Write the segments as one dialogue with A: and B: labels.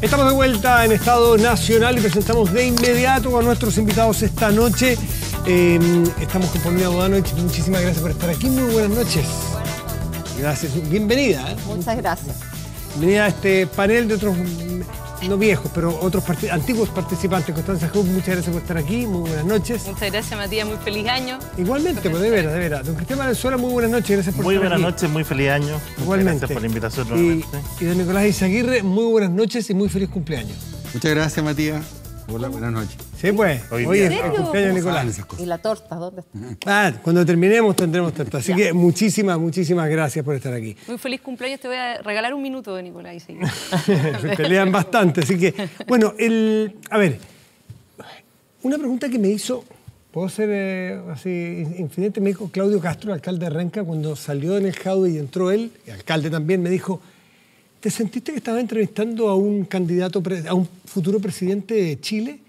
A: Estamos de vuelta en Estado Nacional y presentamos de inmediato a nuestros invitados esta noche. Em, estamos con Paulina Bodanovich. Muchísimas gracias por estar aquí. Muy buenas noches. Gracias. Bienvenida.
B: ¿eh? Muchas gracias.
A: Bienvenida a este panel de otros no viejos, pero otros antiguos participantes. Constanza Hub, muchas gracias por estar aquí, muy buenas noches.
C: Muchas gracias, Matías, muy feliz año.
A: Igualmente, pues, de veras, de veras. Don Cristian Valenzuela, muy buenas noches, gracias por estar aquí. Muy buenas
D: noches, muy feliz año. Igualmente. gracias por la invitación nuevamente.
A: Y, don Nicolás Izaguirre, muy buenas noches y muy feliz cumpleaños.
E: Muchas gracias, Matías. Hola, buenas noches. Sí, pues. Hoy, es cumpleaños Nicolás.
B: ¿Y la torta dónde está? Mm. Ah, cuando
A: terminemos tendremos torta. Así que muchísimas, muchísimas gracias por estar aquí.
C: Muy feliz cumpleaños. Te voy a regalar un minuto de Nicolás y
A: Se pelean bastante. Así que, bueno, a ver, una pregunta que me hizo, puedo ser eh, así infinite, me dijo Claudio Castro, alcalde de Renca, cuando salió en el Jaude y entró él, el alcalde también, me dijo... ¿Te sentiste que estaba entrevistando a un candidato, a un futuro presidente de Chile?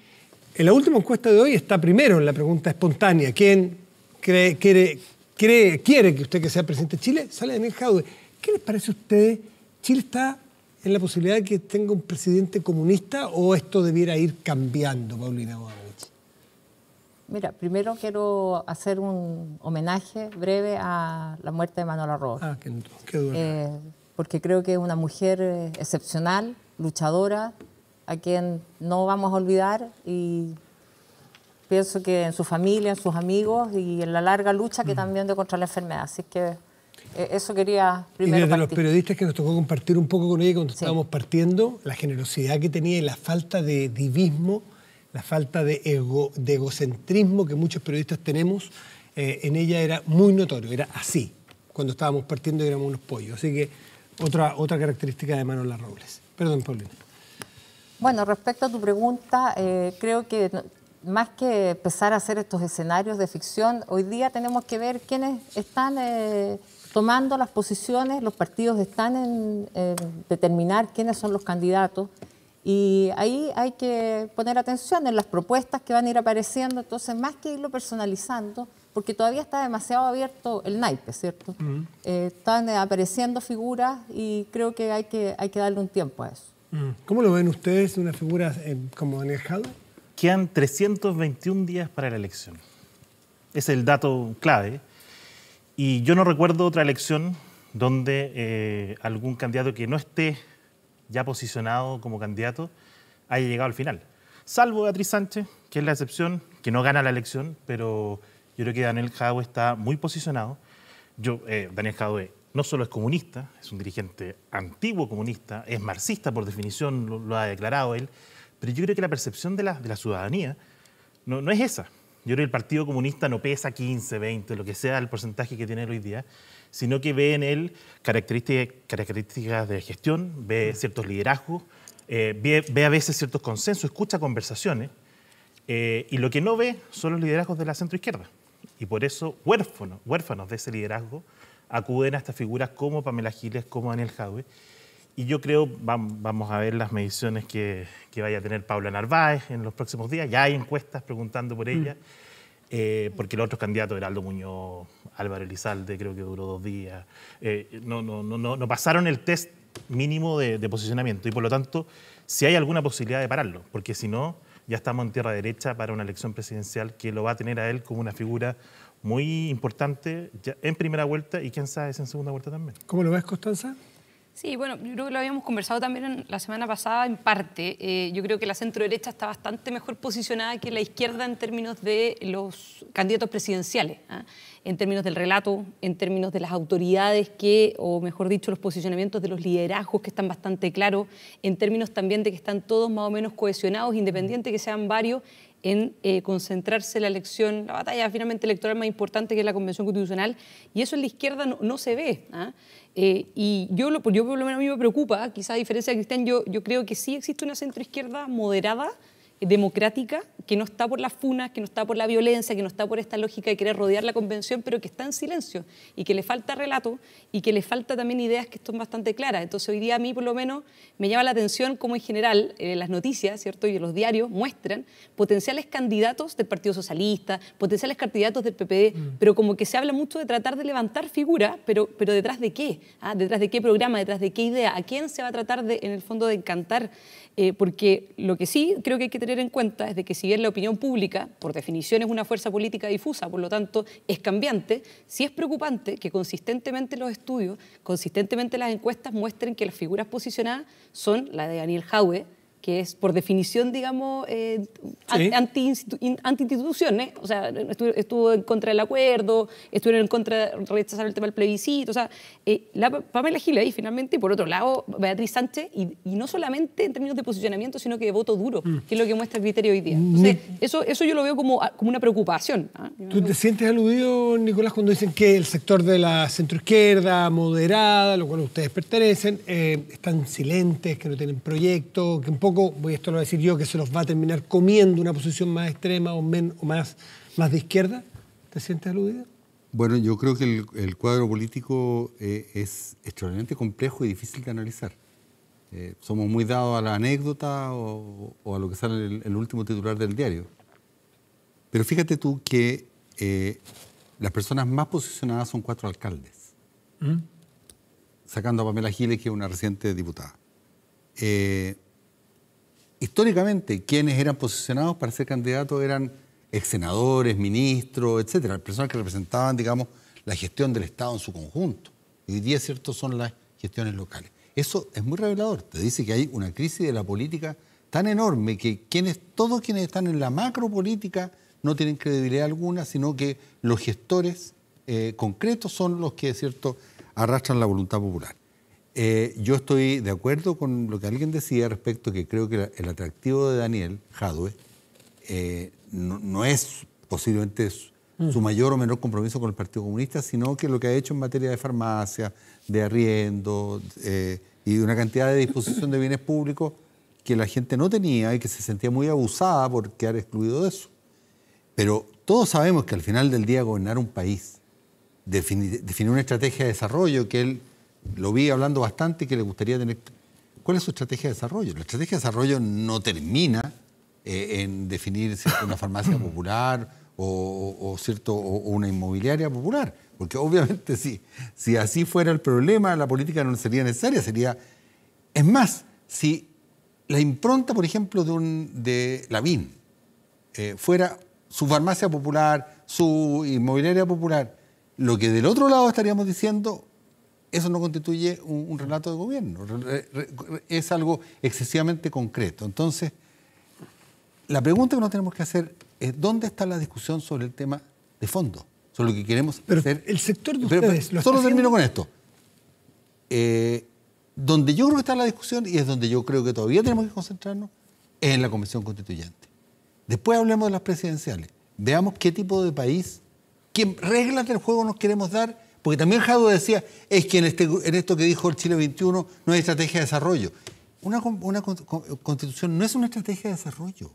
A: En la última encuesta de hoy está primero en la pregunta espontánea. ¿Quién cree, quiere, quiere que usted que sea presidente de Chile? Sale Daniel Jadwe. ¿Qué les parece a ustedes? ¿Chile está en la posibilidad de que tenga un presidente comunista o esto debiera ir cambiando, Paulina Bodanovich?
B: Mira, primero quiero hacer un homenaje breve a la muerte de Manuela Rojas. Ah, qué, qué eh, porque creo que es una mujer eh, excepcional, luchadora, a quien no vamos a olvidar y pienso que en su familia, en sus amigos y en la larga lucha que también de contra la enfermedad. Así que eh, eso quería primero. Y de los periodistas
A: que nos tocó compartir un poco con ella cuando estábamos partiendo, la generosidad que tenía y la falta de divismo, la falta de, egocentrismo que muchos periodistas tenemos, eh, en ella era muy notorio, era así. Cuando estábamos partiendo éramos unos pollos. Así que otra, otra característica de Manuela Robles. Perdón, Paulina.
B: Bueno, respecto a tu pregunta, eh, creo que más que empezar a hacer estos escenarios de ficción, hoy día tenemos que ver quiénes están eh, tomando las posiciones, los partidos están en, determinar quiénes son los candidatos. Y ahí hay que poner atención en las propuestas que van a ir apareciendo, entonces más que irlo personalizando, porque todavía está demasiado abierto el naipe, ¿cierto? Eh, están apareciendo figuras y creo que hay que, hay que darle un tiempo a eso.
D: Mm. ¿Cómo lo ven ustedes, una figura eh, como Daniel Jadot? Quedan 321 días para la elección. Es el dato clave. Y yo no recuerdo otra elección donde eh, algún candidato que no esté ya posicionado como candidato haya llegado al final. Salvo Beatriz Sánchez, que es la excepción, que no gana la elección, pero yo creo que Daniel Jadot está muy posicionado. Yo, eh, Daniel no solo es comunista, es un dirigente antiguo comunista, es marxista por definición, lo, ha declarado él, pero yo creo que la percepción de la, ciudadanía no, es esa. Yo creo que el Partido Comunista no pesa 15, 20, lo que sea el porcentaje que tiene hoy día, sino que ve en él características de gestión, ve ciertos liderazgos, eh, ve, a veces ciertos consensos, escucha conversaciones, eh, y lo que no ve son los liderazgos de la centroizquierda. Y por eso, huérfanos, huérfanos de ese liderazgo, acuden a estas figuras como Pamela Giles, como Daniel Jadwe. Y yo creo, vamos a ver las mediciones que, que, vaya a tener Paula Narváez en los próximos días. Ya hay encuestas preguntando por ella, mm. eh, porque el otro candidato, Heraldo Muñoz, Álvaro Elizalde, creo que duró dos días. Eh, no, no, no, no, pasaron el test mínimo de, de, posicionamiento y por lo tanto, si hay alguna posibilidad de pararlo, porque si no, ya estamos en tierra derecha para una elección presidencial que lo va a tener a él como una figura muy importante ya en primera vuelta y quién sabe es en segunda vuelta también. ¿Cómo lo ves, Constanza?
C: Sí, bueno, yo creo que lo habíamos conversado también la semana pasada en parte. Eh, yo creo que la centro derecha está bastante mejor posicionada que la izquierda en términos de los candidatos presidenciales, ¿ah? en términos del relato, en términos de las autoridades que, o mejor dicho, los posicionamientos de los liderazgos que están bastante claros, en términos también de que están todos más o menos cohesionados, independiente que sean varios, en eh, concentrarse la elección, la batalla finalmente electoral más importante que es la Convención Constitucional, y eso en la izquierda no, se ve. ¿ah? Eh, y yo, yo por lo menos a mí me preocupa, quizá a diferencia de Cristian, yo, yo creo que sí existe una centroizquierda moderada democrática que no está por las funas, que no está por la violencia, que no está por esta lógica de querer rodear la convención, pero que está en silencio y que le falta relato y que le falta también ideas que son bastante claras. Entonces hoy día a mí por lo menos me llama la atención cómo en general eh, las noticias ¿cierto? y los diarios muestran potenciales candidatos del Partido Socialista, potenciales candidatos del PPD, mm. pero como que se habla mucho de tratar de levantar figura pero, pero detrás de qué, ¿ah? detrás de qué programa, detrás de qué idea, a quién se va a tratar de, en el fondo de encantar, eh, porque lo que sí creo que hay que tener tener en cuenta es de que si bien la opinión pública, por definición, es una fuerza política difusa, por lo tanto es cambiante, sí es preocupante que consistentemente los estudios, consistentemente las encuestas muestren que las figuras posicionadas son la de Daniel Jaue, que es por definición, digamos, eh, anti-instituciones, ¿eh? o sea, estuvo, en contra del acuerdo, estuvieron en contra de rechazar el tema del plebiscito, o sea, eh, la Pamela Gil ahí finalmente, y por otro lado, Beatriz Sánchez, y, no solamente en términos de posicionamiento, sino que de voto duro, mm. que es lo que muestra el criterio hoy día. Mm. eso, eso yo lo veo como, ah, como una preocupación. ¿ah?
A: ¿Tú te sientes aludido, Nicolás, cuando dicen que el sector de la centroizquierda, moderada, a lo cual ustedes pertenecen, eh, están silentes, que no tienen proyecto, que un poco voy esto lo voy a decir yo, que se los va a terminar comiendo una posición más extrema o, más, más de izquierda? ¿Te sientes aludido?
E: Bueno, yo creo que el, cuadro político eh, es extraordinariamente complejo y difícil de analizar. Eh, somos muy dados a la anécdota o, a lo que sale en el, último titular del diario. Pero fíjate tú que eh, las personas más posicionadas son cuatro alcaldes, ¿Mm? sacando a Pamela Giles, que es una reciente diputada. Eh, históricamente quienes eran posicionados para ser candidatos eran ex senadores, ministros, etcétera, personas que representaban, digamos, la gestión del Estado en su conjunto. Y hoy día, cierto, son las gestiones locales. Eso es muy revelador. Te dice que hay una crisis de la política tan enorme que quienes, todos quienes están en la macro política, no tienen credibilidad alguna, sino que los gestores eh, concretos son los que, cierto, arrastran la voluntad popular. Eh, yo estoy de acuerdo con lo que alguien decía respecto que creo que el atractivo de Daniel Jadwe eh, no, es posiblemente mm. su, mayor o menor compromiso con el Partido Comunista, sino que lo que ha hecho en materia de farmacia, de arriendo eh, y de una cantidad de disposición de bienes públicos que la gente no tenía y que se sentía muy abusada por quedar excluido de eso. Pero todos sabemos que al final del día gobernar un país, definir una estrategia de desarrollo que él lo vi hablando bastante que le gustaría tener. ¿Cuál es su estrategia de desarrollo? La estrategia de desarrollo no termina eh, en definir si una farmacia popular o, cierto, o, una inmobiliaria popular. Porque obviamente sí si así fuera el problema, la política no sería necesaria. Sería... Es más, si la impronta, por ejemplo, de, un, de Lavín eh, fuera su farmacia popular, su inmobiliaria popular, lo que del otro lado estaríamos diciendo, eso no constituye un, relato de gobierno, es algo excesivamente concreto. Entonces, la pregunta que nos tenemos que hacer es dónde está la discusión sobre el tema de fondo, sobre lo que queremos pero hacer. El sector de ustedes. solo termino con esto. Eh, donde yo creo que está la discusión y es donde yo creo que todavía tenemos que concentrarnos es en la Convención Constituyente. Después hablemos de las presidenciales. Veamos qué tipo de país, qué reglas del juego nos queremos dar porque también Jado decía, es que este en, esto que dijo el Chile 21 no hay estrategia de desarrollo. Una, constitución no es una estrategia de desarrollo.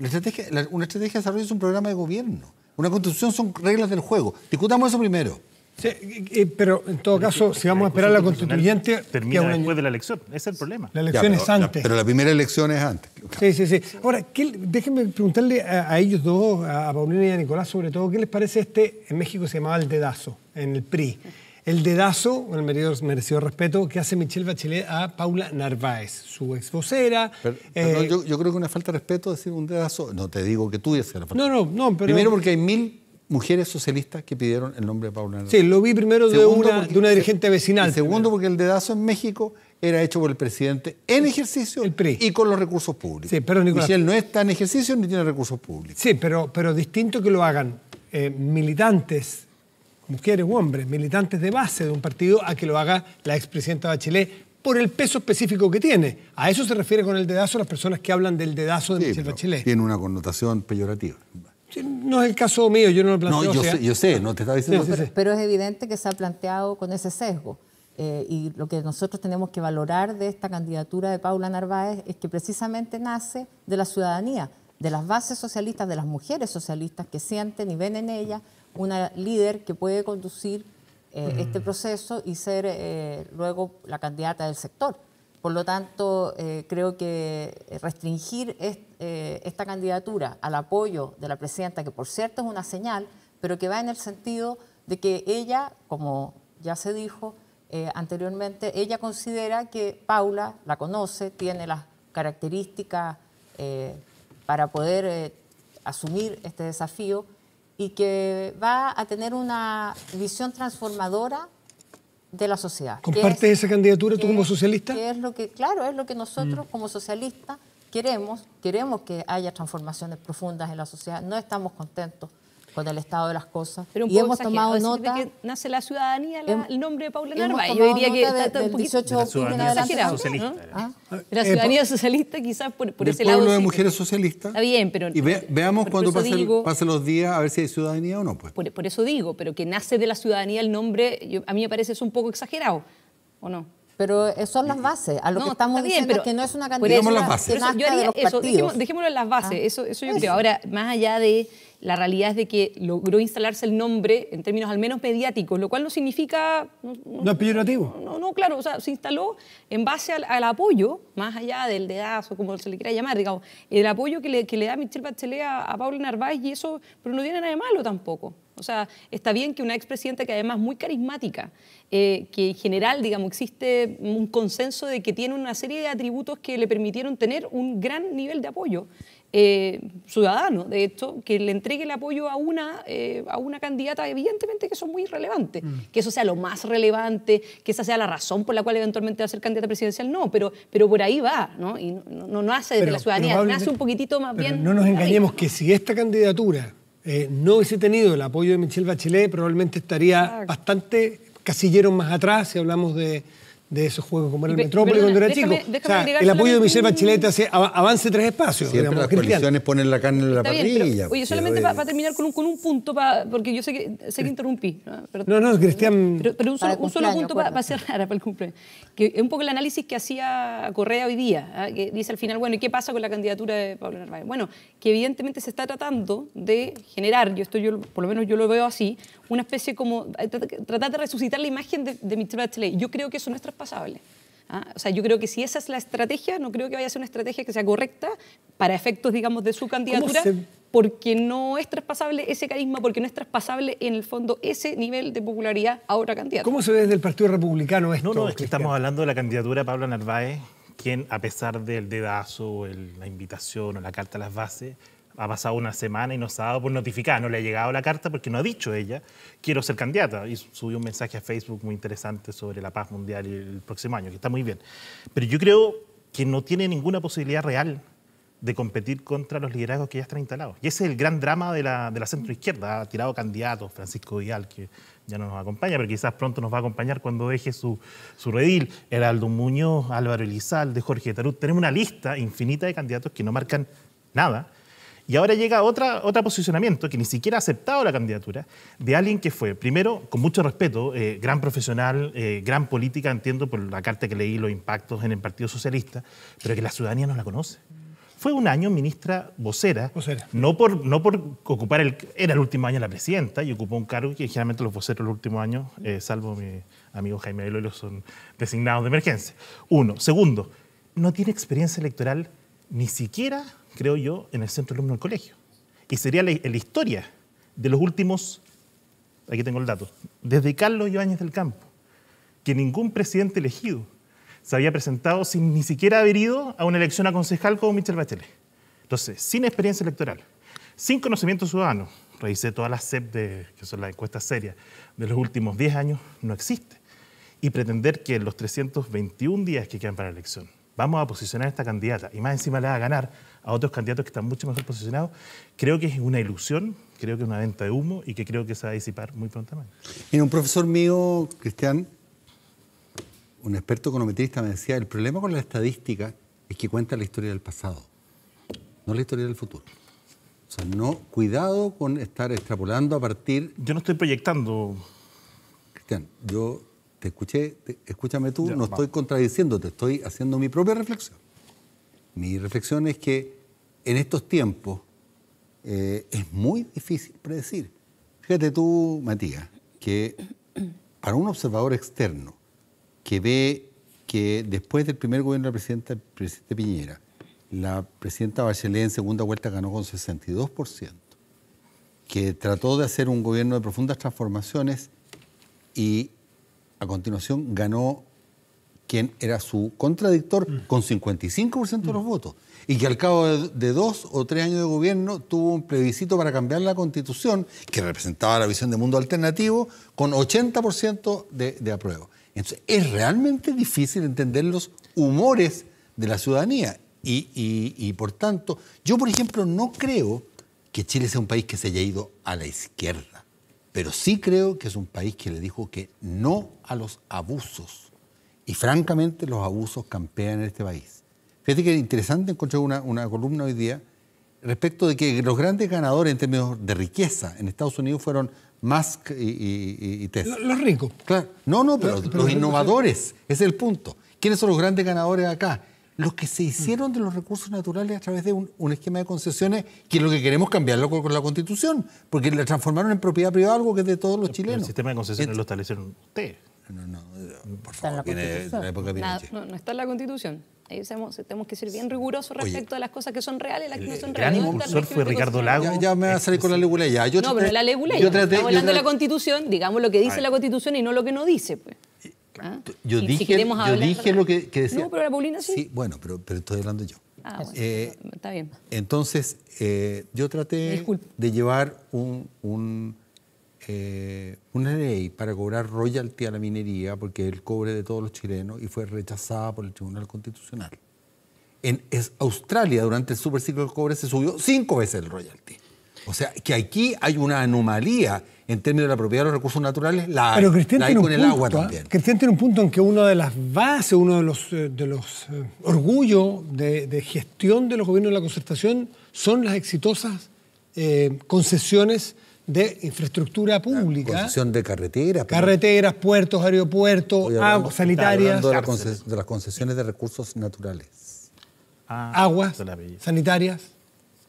E: una estrategia de desarrollo es un programa de gobierno. Una constitución son reglas del juego. Discutamos eso primero. Sí, pero en todo caso, si vamos a esperar a la constituyente... Termina después de la elección,
D: ese es el problema. La elección
E: es antes. pero la primera elección es antes.
A: Sí, sí, sí. Ahora, déjenme preguntarle a, ellos dos, a Paulina y a Nicolás, sobre todo, ¿qué les parece este, en México se llamaba el dedazo, en el PRI? El dedazo, con el merecido, respeto, que hace Michelle Bachelet a
E: Paula Narváez, su ex vocera. Eh, yo, creo que una falta de respeto decir un dedazo, no te digo que tú ya la falta. No, no, no, pero... Primero porque hay mil mujeres socialistas que pidieron el nombre de Paula Sí, lo vi primero de, una, dirigente vecinal. segundo, porque el dedazo en México era hecho por el presidente en ejercicio y con los recursos públicos. Sí, pero Nicolás, no está en ejercicio ni tiene
A: recursos públicos. Sí, pero, pero distinto que lo hagan eh, militantes, mujeres u hombres, militantes de base de un partido, a que lo haga la expresidenta Bachelet por el peso específico que tiene. A eso se refiere con el dedazo las personas que hablan del dedazo de Michelle Bachelet.
E: Tiene una connotación peyorativa.
A: No es el caso mío, yo no lo planteo. No, yo,
E: sé, no te estaba diciendo.
B: pero, es evidente que se ha planteado con ese sesgo. Eh, y lo que nosotros tenemos que valorar de esta candidatura de Paula Narváez es que precisamente nace de la ciudadanía, de las bases socialistas, de las mujeres socialistas que sienten y ven en ella una líder que puede conducir eh, mm. este proceso y ser eh, luego la candidata del sector. Por lo tanto, eh, creo que eh, restringir eh, esta candidatura al apoyo de la presidenta, que por cierto es una señal, pero que va en el sentido de que ella, como ya se dijo anteriormente, ella considera que Paula la conoce, tiene las características para poder asumir este desafío y que va a tener una visión transformadora de la sociedad. ¿Comparte
A: esa candidatura tú como socialista?
B: es lo que, claro, es lo que nosotros mm. como socialistas queremos. Queremos que haya transformaciones profundas en la sociedad. No estamos contentos con el estado de las cosas. Pero un poco y hemos tomado nota. Que
C: nace la ciudadanía el nombre de Paula Narváez. Yo diría que está, un del 18 de
B: la ciudadanía
C: socialista. Ah, ah. La eh, ciudadanía socialista quizás por, ese lado. El pueblo de mujeres
E: socialistas. Está
C: bien, pero. Y veamos cuando pasen pase
E: los días a ver si hay ciudadanía o no. Pues.
C: Por, eso digo, pero que nace de la ciudadanía el nombre, a mí me parece eso un poco exagerado, ¿o no? Pero eh, son las bases. A lo no, que estamos bien, diciendo que no es una cantidad de dejémoslo, dejémoslo, en las bases. Ah, eso, eso yo creo. Ahora, más allá de la realidad de que logró instalarse el nombre en términos al menos mediáticos, lo cual no significa...
A: No, es peyorativo.
C: No, no, claro, o sea, se instaló en base al, apoyo, más allá del dedazo, como se le quiera llamar, digamos, el apoyo que le, da Michelle Bachelet a, a Narváez y eso, pero no viene nada de malo tampoco. O sea, está bien que una expresidenta que además muy carismática, eh, que en general, digamos, existe un consenso de que tiene una serie de atributos que le permitieron tener un gran nivel de apoyo eh, ciudadano, de hecho, que le entregue el apoyo a una, eh, a una candidata, evidentemente que son muy irrelevante, mm. que eso sea lo más relevante, que esa sea la razón por la cual eventualmente va a ser candidata presidencial, no, pero, pero por ahí va, ¿no? Y no, no, no nace de la ciudadanía, nace un poquitito más bien... No nos engañemos
A: que si esta candidatura eh, no hubiese tenido el apoyo de Michelle Bachelet, probablemente estaría bastante casillero más atrás si hablamos de, de esos juegos como era el Metrópolis cuando era chico. el apoyo de Michelle Bachelet hace avance tres espacios. las Cristian. coaliciones ponen la carne en la parrilla. oye, pues, solamente para
C: terminar con un, con un punto, porque yo sé que, sé que interrumpí. No, no, no,
A: Cristian... Pero, un, solo, punto para
C: cerrar, para el cumpleaños. Que es un poco el análisis que hacía Correa hoy día, ¿ah? que dice al final, bueno, ¿y qué pasa con la candidatura de Pablo Narváez? Bueno, que evidentemente se está tratando de generar, yo esto yo, por lo menos yo lo veo así, una especie como, eh, tratar de resucitar la imagen de, de Michelle Bachelet. Yo creo que eso no es pasable. ¿ah? O sea, yo creo que si esa es la estrategia, no creo que vaya a ser una estrategia que sea correcta para efectos, digamos, de su candidatura, porque no es traspasable ese carisma, porque no es traspasable en el fondo ese nivel de popularidad a otra candidatura. ¿Cómo se
D: ve desde el Partido Republicano esto? No, no, es que estamos hablando de la candidatura de Pablo Narváez, quien, a pesar del dedazo, la invitación o la carta a las bases, ha pasado una semana y nos ha dado por notificada, no le ha llegado la carta porque no ha dicho ella, quiero ser candidata. Y subió un mensaje a Facebook muy interesante sobre la paz mundial el próximo año, que está muy bien. Pero yo creo que no tiene ninguna posibilidad real de competir contra los liderazgos que ya están instalados. Y ese es el gran drama de la, de la centroizquierda. Ha tirado candidatos, Francisco Vidal, que ya no nos acompaña, pero quizás pronto nos va a acompañar cuando deje su, su redil. Heraldo Muñoz, Álvaro Elizalde, Jorge Tarut. Tenemos una lista infinita de candidatos que no marcan nada y ahora llega otra, otro posicionamiento que ni siquiera ha aceptado la candidatura de alguien que fue, primero, con mucho respeto, eh, gran profesional, eh, gran política, entiendo por la carta que leí, los impactos en el Partido Socialista, pero que la ciudadanía no la conoce. Fue un año ministra vocera, No, por, no por ocupar el... Era el último año la presidenta y ocupó un cargo que generalmente los voceros el último año, eh, salvo mi amigo Jaime Eloy, son designados de emergencia. Uno. Segundo, no tiene experiencia electoral ni siquiera creo yo, en el centro alumno del colegio. Y sería la, historia de los últimos, aquí tengo el dato, desde Carlos Ibáñez del Campo, que ningún presidente elegido se había presentado sin ni siquiera haber ido a una elección a concejal como Michel Bachelet. Entonces, sin experiencia electoral, sin conocimiento ciudadano, revisé todas las CEP, de, que son las encuestas serias, de los últimos 10 años, no existe. Y pretender que en los 321 días que quedan para la elección vamos a posicionar a esta candidata y más encima le va a ganar, a otros candidatos que están mucho mejor posicionados, creo que es una ilusión, creo que es una venta de humo y que creo que se va a disipar muy prontamente. Mira,
E: un profesor mío, Cristian, un experto econometrista me decía, el problema con la estadística es que cuenta la historia del pasado, no la historia del futuro. O sea, no, cuidado con estar extrapolando a partir... Yo no estoy proyectando... Cristian, yo te escuché, escúchame tú, no estoy contradiciéndote, estoy haciendo mi propia reflexión. Mi reflexión es que en estos tiempos eh, es muy difícil predecir. Fíjate tú, Matías, que para un observador externo que ve que después del primer gobierno de la presidenta, presidente Piñera, la presidenta Bachelet en segunda vuelta ganó con 62%, que trató de hacer un gobierno de profundas transformaciones y a continuación ganó quien era su contradictor mm. con 55% de los mm. votos. Y que al cabo de, dos o tres años de gobierno tuvo un plebiscito para cambiar la constitución, que representaba la visión de mundo alternativo, con 80% de, de apruebo. Entonces, es realmente difícil entender los humores de la ciudadanía. y por tanto, yo, por ejemplo, no creo que Chile sea un país que se haya ido a la izquierda, pero sí creo que es un país que le dijo que no a los abusos y francamente los abusos campean en este país. Fíjate que es interesante encontrar una, columna hoy día respecto de que los grandes ganadores en términos de riqueza en Estados Unidos fueron Musk y, Tesla. Los ricos. Claro. No, no, pero, los innovadores, ese es el punto. ¿Quiénes son los grandes ganadores acá? Los que se hicieron de los recursos naturales a través de un, esquema de concesiones, que es lo que queremos cambiarlo con, la Constitución, porque la transformaron en propiedad privada, algo que es de todos los chilenos. El sistema de concesiones
D: lo establecieron ustedes. No, no, eh, por favor, época
C: No, no está en la Constitución. Ahí tenemos, que ser bien rigurosos respecto a las cosas que son reales y las que no son reales. El gran fue Ricardo Lago. Ya,
E: me va a salir con la leguleya. Yo no, pero la leguleya. Yo traté, Estamos hablando de la
C: Constitución, digamos lo que dice la Constitución y no lo que no dice. Pues. Eh, ah. Yo, dije, yo dije lo que, decía. No, pero la Paulina sí. Sí,
E: bueno, pero, pero estoy hablando yo. Ah, eh, está bien. Entonces, yo traté de llevar un eh, una ley para cobrar royalty a la minería, porque el cobre de todos los chilenos, y fue rechazada por el Tribunal Constitucional. En Australia, durante el superciclo del cobre, se subió cinco veces el royalty. O sea, que aquí hay una anomalía en términos de la propiedad de los recursos naturales, la, Pero hay con el agua ¿eh? también.
A: Cristian tiene un punto en que una de las bases, uno de los, eh, de los orgullos de, gestión de los gobiernos de la concertación son las exitosas concesiones de infraestructura pública.
E: de carreteras. Carreteras,
A: puertos, aeropuertos, aguas sanitarias. De,
E: las concesiones de recursos naturales. Ah,
A: aguas sanitarias.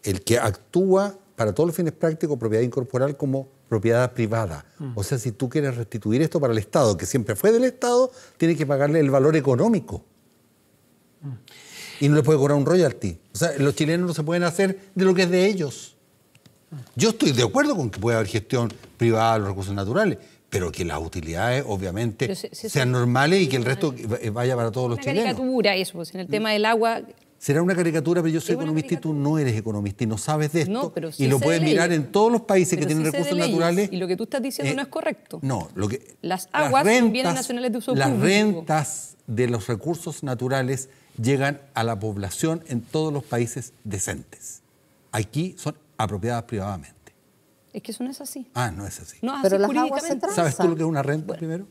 E: El que actúa para todos los fines prácticos, propiedad incorporal como propiedad privada. Mm. O sea, si tú quieres restituir esto para el Estado, que siempre fue del Estado, tiene que pagarle el valor económico. Mm. Y no le puede cobrar un royalty. O sea, los chilenos no se pueden hacer de lo que es de ellos. Yo estoy de acuerdo con que puede haber gestión privada de los recursos naturales, pero que las utilidades obviamente sean normales y que el resto eh, vaya para todos los chilenos. Una
C: caricatura eso, pues, en el mm. tema del agua...
E: Será una caricatura, pero yo soy economista y tú no eres economista y no sabes de esto. y lo puedes mirar en todos los países que tienen recursos naturales. Y
C: lo que tú estás diciendo eh, no es correcto.
E: No, lo que... Las aguas son bienes nacionales de uso público. Las rentas de los recursos naturales llegan a la población en todos los países decentes. Aquí son apropiadas privadamente.
C: Es que eso no es así.
E: Ah, no es así.
C: No así pero las aguas se ¿Sabes tú lo que es
E: una renta primero?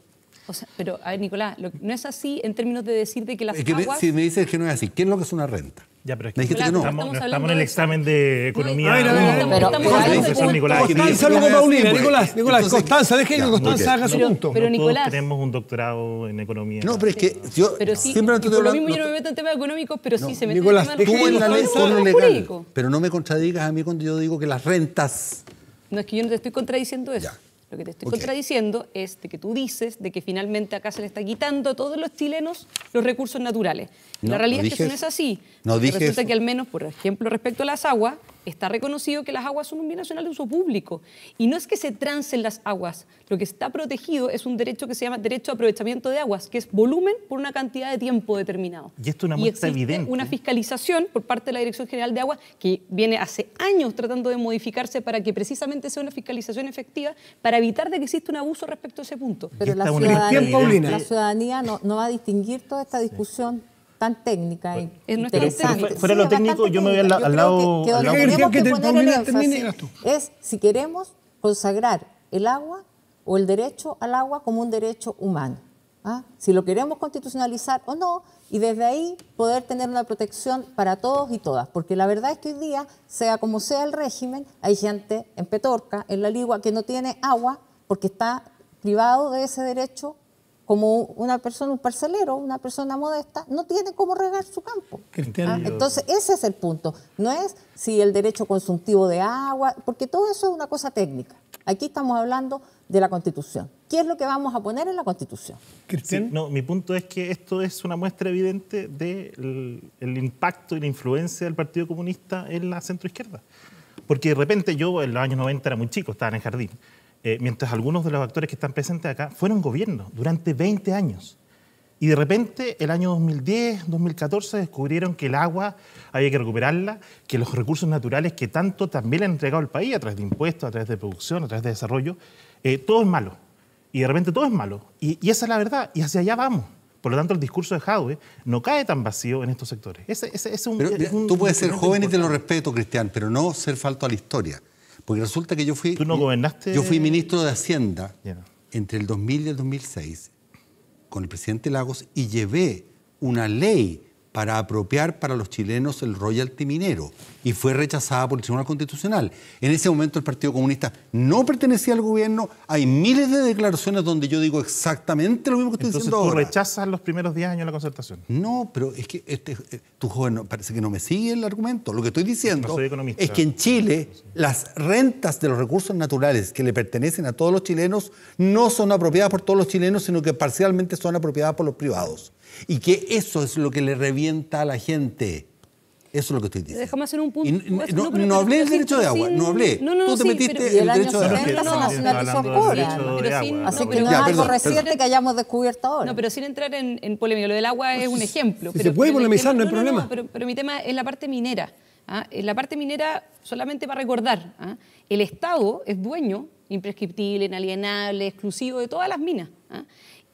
C: O sea, pero, a ver, Nicolás, no es así en términos de decir de que las es que aguas... si me
E: dices que no es así, ¿qué es lo que es una renta? Ya, pero es que, no. Estamos, no estamos en el examen de economía. No,
D: no, pero, Nicolás, Constanza Nicolás, Nicolás Constanza, déjeme que Constanza haga su punto. Pero Nicolás. tenemos un doctorado en economía. No, pero es que yo siempre lo mismo yo no
C: me meto en temas económicos, pero sí se mete en temas tú en la ley legal.
E: Pero no me contradigas a mí cuando yo digo que las rentas.
C: No, es que yo no te estoy contradiciendo eso. Lo que te estoy contradiciendo es que tú dices de que finalmente acá se le está quitando a todos los chilenos los recursos naturales. la realidad es que no es así. No dijiste que al menos, por ejemplo, respecto a las aguas, está reconocido que las aguas son un bien nacional de uso público. Y no es que se trancen las aguas, lo que está protegido es un derecho que se llama derecho a aprovechamiento de aguas, que es volumen por una cantidad de tiempo determinado.
D: Y esto es una muestra
C: Una fiscalización por parte de la Dirección General de Aguas que viene hace años tratando de modificarse para que precisamente sea una fiscalización efectiva para evitar de que exista un abuso respecto a ese
B: punto. Pero la ciudadanía, no, va a distinguir toda esta discusión tan técnica y fuera
D: lo técnico, yo me voy al, lado... Que, que poner
B: es si queremos consagrar el agua o el derecho al agua como un derecho humano. ¿ah? Si lo queremos constitucionalizar o no, y desde ahí poder tener una protección para todos y todas. Porque la verdad es que hoy día, sea como sea el régimen, hay gente en Petorca, en La Ligua, que no tiene agua porque está privado de ese derecho como una persona, un parcelero, una persona modesta, no tiene cómo regar su campo. Ah, entonces, ese es el punto. No es si el derecho consultivo de agua, porque todo eso es una cosa técnica. Aquí estamos hablando de la Constitución. ¿Qué es lo que
D: vamos a poner en la Constitución? Cristian no, mi punto es que esto es una muestra evidente del impacto y la influencia del Partido Comunista en la centroizquierda. Porque de repente yo en los años 90 era muy chico, estaba en el jardín. Eh, mientras algunos de los actores que están presentes acá fueron gobierno durante 20 años. Y de repente, el año 2010, 2014, descubrieron que el agua había que recuperarla, que los recursos naturales que tanto también le han entregado al país, a través de impuestos, a través de producción, a través de desarrollo, eh, todo es malo. Y de repente todo es malo. Y, esa es la verdad. Y hacia allá vamos. Por lo tanto, el discurso de Jadwe no cae tan vacío en estos sectores. pero, tú puedes ser joven y te lo
E: respeto, Cristian, pero no ser falto a la historia. Porque resulta que yo fui... Yo fui ministro de Hacienda entre el 2000 y el 2006 con el presidente Lagos y llevé una ley para apropiar para los chilenos el royalty minero y fue rechazada por el Tribunal Constitucional. En ese momento el Partido Comunista no pertenecía al gobierno. Hay miles de declaraciones donde yo digo exactamente lo mismo
D: que estoy Entonces, diciendo tú rechazas los primeros 10 años la concertación? No, pero es que
E: este, eh, tu joven parece que no me sigue el argumento. Lo que estoy diciendo es que en Chile las rentas de los recursos naturales que le pertenecen a todos los chilenos no son apropiadas por todos los chilenos, sino que parcialmente son apropiadas por los privados. Y que eso es lo que le revienta a la gente. Eso es lo que estoy diciendo.
C: Déjame hacer un punto. no, hablé del derecho de agua, no hablé. No, Tú te metiste en el
E: derecho de agua. No, no, no, sin... Así que no es algo reciente
C: que hayamos descubierto ahora. No, pero sin entrar en, en polémica. Lo del agua es pues un ejemplo. se puede polemizar, no hay problema. Pero, pero, mi tema es la parte minera. ¿ah? la parte minera, solamente para recordar, ¿ah? el Estado es dueño, imprescriptible, inalienable, exclusivo de todas las minas. ¿ah?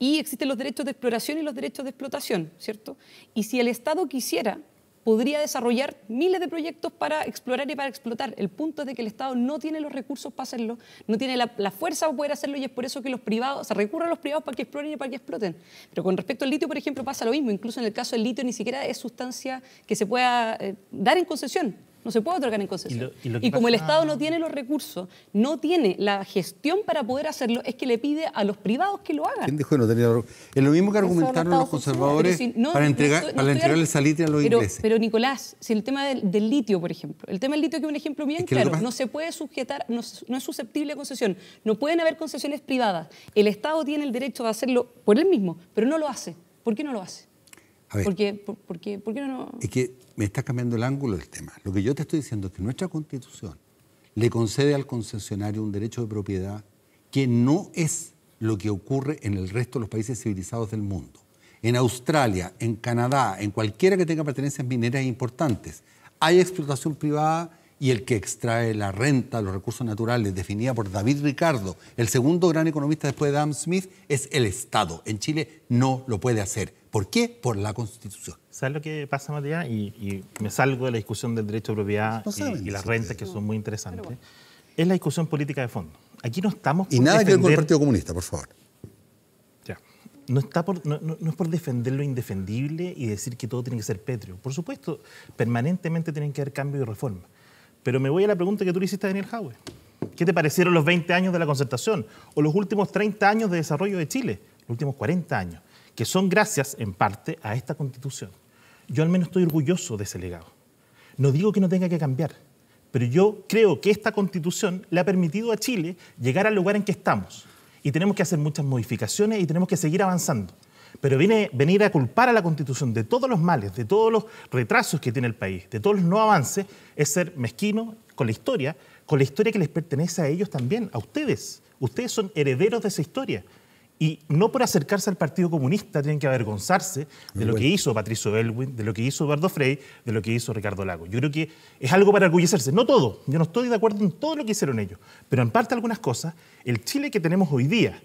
C: Y existen los derechos de exploración y los derechos de explotación, ¿cierto? Y si el Estado quisiera, podría desarrollar miles de proyectos para explorar y para explotar. El punto es de que el Estado no tiene los recursos para hacerlo, no tiene la, fuerza para poder hacerlo y es por eso que los privados, se recurren a los privados para que exploren y para que exploten. Pero con respecto al litio, por ejemplo, pasa lo mismo. Incluso en el caso del litio ni siquiera es sustancia que se pueda eh, dar en concesión. No se puede otorgar en concesión. Y, como el Estado no tiene los recursos, no tiene la gestión para poder hacerlo, es que le pide a los privados que lo hagan.
E: Es lo mismo que argumentaron los conservadores para, entregar, el salitre a los pero, ingleses.
C: Pero Nicolás, si el tema del, litio, por ejemplo, el tema del litio que es un ejemplo bien claro, no se puede sujetar, no, no es susceptible a concesión. No pueden haber concesiones privadas. El Estado tiene el derecho de hacerlo por él mismo, pero no lo hace. ¿Por qué no lo hace? no?
E: Es que me está cambiando el ángulo del tema. Lo que yo te estoy diciendo es que nuestra constitución le concede al concesionario un derecho de propiedad que no es lo que ocurre en el resto de los países civilizados del mundo. En Australia, en Canadá, en cualquiera que tenga pertenencias mineras importantes, hay explotación privada y el que extrae la renta, los recursos naturales, definida por David Ricardo, el segundo gran economista después de Adam Smith,
D: es el Estado. En Chile no lo puede hacer. ¿Por qué? Por la Constitución. ¿Sabes lo que pasa, Matías? Y, me salgo de la discusión del derecho de propiedad y, las rentas, que son muy interesantes. Es la discusión política de fondo. Aquí no estamos... Por y nada que ver con el Partido Comunista, por favor. No, está por, no, es por defender lo indefendible y decir que todo tiene que ser pétreo. Por supuesto, permanentemente tienen que haber cambios y reformas. Pero me voy a la pregunta que tú le hiciste a Daniel Jaue. ¿Qué te parecieron los 20 años de la concertación o los últimos 30 años de desarrollo de Chile, los últimos 40 años, que son gracias en parte a esta constitución? Yo al menos estoy orgulloso de ese legado. No digo que no tenga que cambiar, pero yo creo que esta constitución le ha permitido a Chile llegar al lugar en que estamos. Y tenemos que hacer muchas modificaciones y tenemos que seguir avanzando. Pero viene, venir a culpar a la Constitución de todos los males, de todos los retrasos que tiene el país, de todos los no avances, es ser mezquino con la historia, con la historia que les pertenece a ellos también, a ustedes. Ustedes son herederos de esa historia. Y no por acercarse al Partido Comunista tienen que avergonzarse de lo que hizo Patricio Elwin, de lo que hizo Eduardo Frey, de lo que hizo Ricardo Lago. Yo creo que es algo para orgullecerse. No todo, yo no estoy de acuerdo en todo lo que hicieron ellos, pero en parte algunas cosas, el Chile que tenemos hoy día,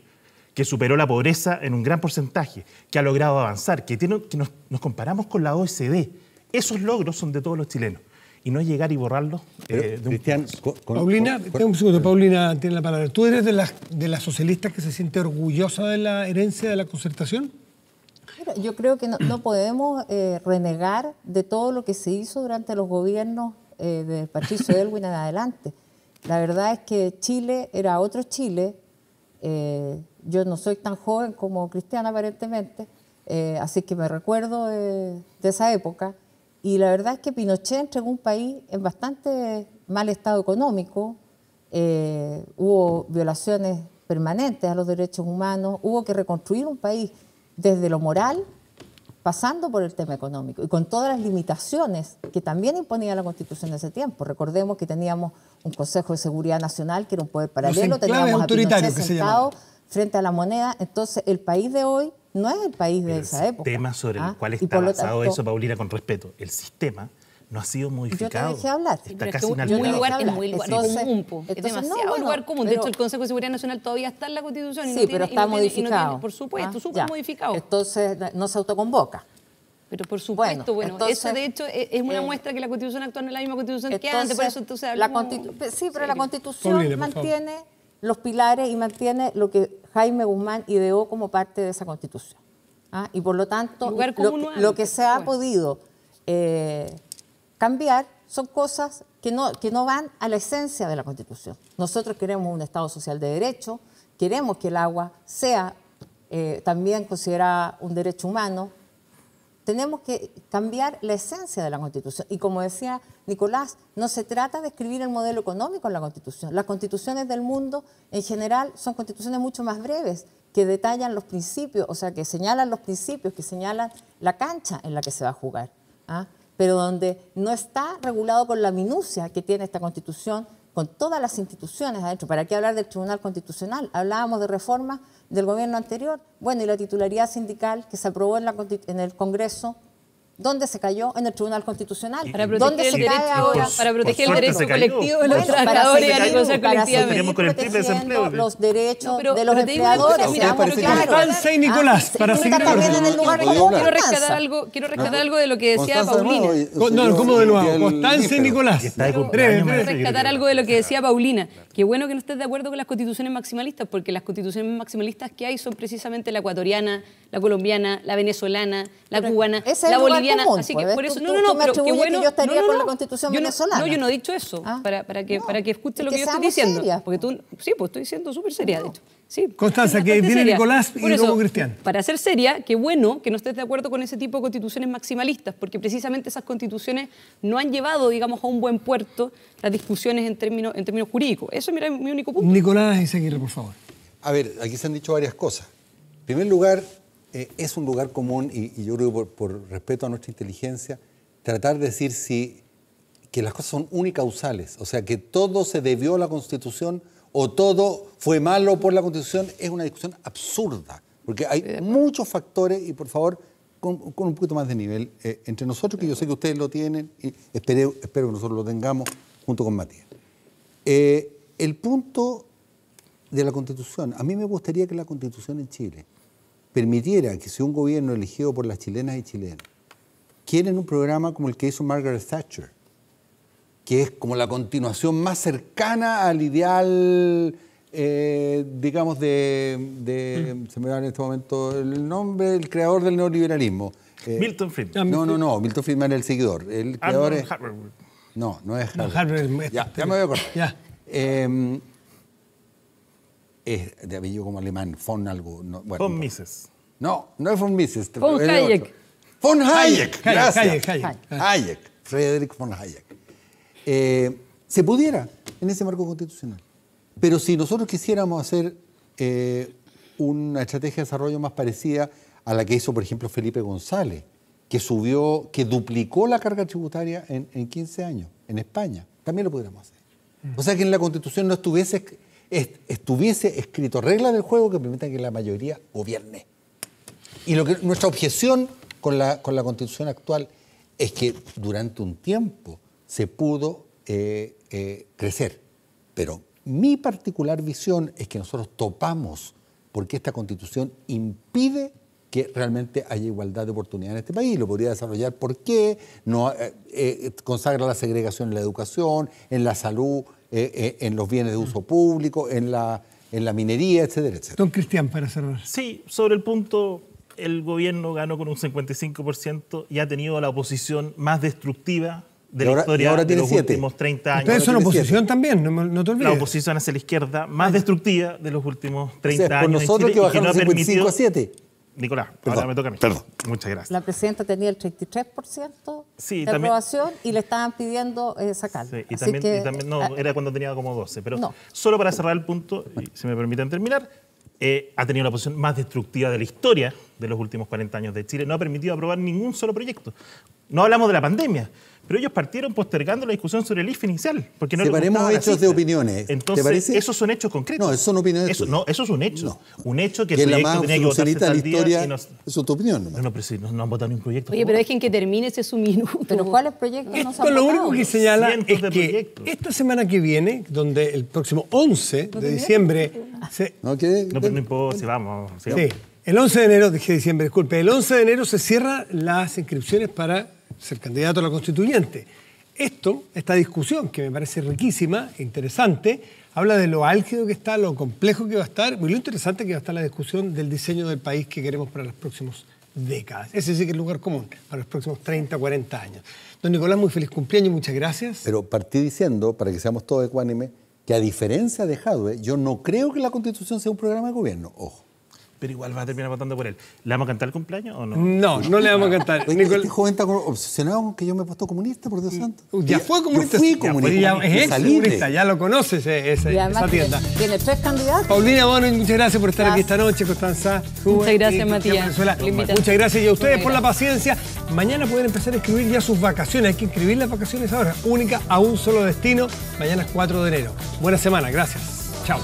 D: que superó la pobreza en un gran porcentaje, que ha logrado avanzar, que, tiene, que nos, comparamos con la OSD. Esos logros son de todos los chilenos. Y no llegar y borrarlos eh, de Cristian,
E: Paulina,
A: un segundo, Paulina tiene la palabra. ¿Tú eres de las, socialistas que se siente orgullosa de la herencia de la concertación?
B: Yo creo que no, podemos eh, renegar de todo lo que se hizo durante los gobiernos del eh, de Patricio Elwin en adelante. La verdad es que Chile era otro Chile, yo no soy tan joven como Cristiana aparentemente, eh, así que me recuerdo de, esa época. Y la verdad es que Pinochet en un país en bastante mal estado económico, eh, hubo violaciones permanentes a los derechos humanos, hubo que reconstruir un país desde lo moral, pasando por el tema económico y con todas las limitaciones que también imponía la Constitución de ese tiempo. Recordemos que teníamos un Consejo de Seguridad Nacional que era un poder paralelo, teníamos que se frente a la moneda. Entonces, el país de hoy no es el país de esa época. El tema
D: sobre el ¿ah? cual está basado eso, Paulina, con respeto. El sistema no ha sido modificado. Yo te dejé hablar. Está casi es muy lugar, es común. es
B: demasiado lugar común. de hecho, el
C: Consejo de Seguridad Nacional todavía está en la Constitución. Y sí, no tiene, pero está modificado. por supuesto, ah, súper modificado.
B: Entonces, no se autoconvoca. Pero por supuesto, bueno, eso de
C: hecho eh, es, una eh, muestra que la Constitución actual no es la misma Constitución que antes, por eso entonces hablamos... la Sí, pero la Constitución mantiene
B: los pilares y mantiene lo que Jaime Guzmán ideó como parte de esa constitución. ¿ah? Y por lo tanto, lo, que se ha pues. podido eh, cambiar son cosas que no, que no van a la esencia de la constitución. Nosotros queremos un Estado social de derecho, queremos que el agua sea eh, también considerada un derecho humano, tenemos que cambiar la esencia de la Constitución. Y como decía Nicolás, no se trata de escribir el modelo económico en la Constitución. Las constituciones del mundo en general son constituciones mucho más breves que detallan los principios, o sea, que señalan los principios, que señalan la cancha en la que se va a jugar, ¿ah? pero donde no está regulado con la minucia que tiene esta Constitución, con todas las instituciones adentro. ¿Para qué hablar del Tribunal Constitucional? Hablábamos de reformas del gobierno anterior. Bueno, y la titularidad sindical que se aprobó en, en el Congreso ¿Dónde se cayó? En el Tribunal Constitucional. Para ¿Dónde se ahora? Para proteger el derecho colectivo de los trabajadores a negociar colectivamente. proteger los derechos de los empleadores. Mira, pero Nicolás, para seguir Quiero rescatar algo, quiero rescatar algo de lo que
C: decía Paulina.
A: No, ¿cómo de nuevo? Constanza y Nicolás. Quiero rescatar
C: algo de lo que decía Paulina. Qué bueno que no estés de acuerdo con las constituciones maximalistas, porque las constituciones maximalistas que hay son precisamente la ecuatoriana, la colombiana, la venezolana, la cubana, la boliviana así que pues, por eso, no, no, no, pero qué bueno, yo estaría con la Constitución venezolana. No, yo no he dicho eso, ah, para, para, que, para que escuche lo que, yo estoy diciendo. porque tú, sí, pues estoy diciendo súper seria, de hecho.
A: Constanza, que viene Nicolás y luego Cristian.
C: Para ser seria, qué bueno que no estés de acuerdo con ese tipo de constituciones maximalistas, porque precisamente esas constituciones no han llevado, digamos, a un buen puerto las discusiones en términos, en términos jurídicos. Eso es mi único punto.
E: Nicolás y seguirle, por favor. A ver, aquí se han dicho varias cosas. En primer lugar, eh, es un lugar común y, yo creo que por, respeto a nuestra inteligencia, tratar de decir si, que las cosas son unicausales, o sea, que todo se debió a la Constitución o todo fue malo por la Constitución, es una discusión absurda, porque hay muchos factores y por favor, con, un poquito más de nivel, eh, entre nosotros, que yo sé que ustedes lo tienen y espero, espero que nosotros lo tengamos junto con Matías. Eh, el punto de la Constitución, a mí me gustaría que la Constitución en Chile permitiera que si un gobierno elegido por las chilenas y chilenos quieren un programa como el que hizo Margaret Thatcher, que es como la continuación más cercana al ideal, eh, digamos, de, mm. se me va en este momento el nombre, el creador del neoliberalismo. Eh, Milton
D: Friedman. No, no, no, Milton
E: Friedman es el seguidor. El creador es... No, no es Harvard.
A: No, ya, me voy a acordar
E: es de apellido como alemán, von algo. von Mises. No, no es von Mises. Von Hayek. Von Hayek, gracias. Hayek, Hayek, Hayek, Friedrich von Hayek. Eh, se pudiera en ese marco constitucional. Pero si nosotros quisiéramos hacer eh, una estrategia de desarrollo más parecida a la que hizo, por ejemplo, Felipe González, que subió, que duplicó la carga tributaria en, en 15 años en España, también lo pudiéramos hacer. O sea, que en la Constitución no estuviese estuviese escrito reglas del juego que permitan que la mayoría gobierne. Y lo que nuestra objeción con la, con la constitución actual es que durante un tiempo se pudo eh, eh, crecer, pero mi particular visión es que nosotros topamos porque esta constitución impide que realmente haya igualdad de oportunidad en este país. Lo podría desarrollar por qué, no, eh, consagra la segregación en la educación, en la salud, eh, eh, en los bienes de uso público, en la, en la minería, etcétera, etcétera.
D: Don Cristian, para cerrar. Sí, sobre el punto, el gobierno ganó con un 55% y ha tenido la oposición más destructiva de la historia de los últimos 30 años. Ustedes son oposición también, no, te olvides. La oposición hacia la izquierda más destructiva de los últimos 30 o sea, años. Por nosotros que bajamos de 55 a 7. Nicolás, ahora me toca a mí. Perdón. Muchas gracias.
B: La presidenta tenía el 33%
D: de aprobación
B: y le estaban pidiendo sacarlo.
D: Eh, sacar. Sí, y, también, no, eh, era cuando tenía como 12. Pero solo para cerrar el punto, y si me permiten terminar, eh, ha tenido la posición más destructiva de la historia de los últimos 40 años de Chile no ha permitido aprobar ningún solo proyecto. No hablamos de la pandemia, pero ellos partieron postergando la discusión sobre el IF inicial. Porque no Separemos hechos de opiniones. Entonces, ¿Te parece? esos son hechos concretos. No, esos son opiniones. Eso, no, eso es un hecho. Un hecho que, el proyecto tenía que historia, Eso es tu opinión. No, no, pero no, han votado ningún proyecto. Oye,
C: pero dejen que termine ese su
B: minuto. ¿Pero cuáles proyectos Esto se lo único que señala
A: es que esta semana que viene, donde el próximo 11 de diciembre... No, no, pero no importa, vamos. Sí. El 11 de enero, dije diciembre, disculpe, el 11 de enero se cierran las inscripciones para ser candidato a la constituyente. Esto, esta discusión, que me parece riquísima, interesante, habla de lo álgido que está, lo complejo que va a estar, y lo interesante que va a estar la discusión del diseño del país que queremos para las próximas décadas. Ese sí que es el lugar común para los próximos 30, 40
E: años. Don Nicolás, muy feliz cumpleaños, muchas gracias. Pero partí diciendo, para que seamos todos ecuánimes, que a diferencia de Jadwe, yo no creo que la Constitución sea un programa de gobierno, ojo
D: pero igual va a terminar votando por él. ¿Le vamos a cantar el cumpleaños o no? No, no le
E: vamos a cantar. Oye, este este joven está obsesionado con que yo me he puesto comunista, por Dios mm, santo.
D: Ya fue comunista. Yo fui comunista. Es es comunista, ya lo conoces
A: eh, esa, tienda.
B: Tiene tres candidatos. Paulina
A: Bono, muchas gracias por estar aquí esta noche, Constanza. Juve, muchas gracias, Matías. Muchas gracias y a ustedes por la paciencia. Mañana pueden empezar a escribir ya sus vacaciones. Hay que escribir las vacaciones ahora. Única a un solo destino. Mañana es 4 de enero. Buena semana. Gracias. Chao.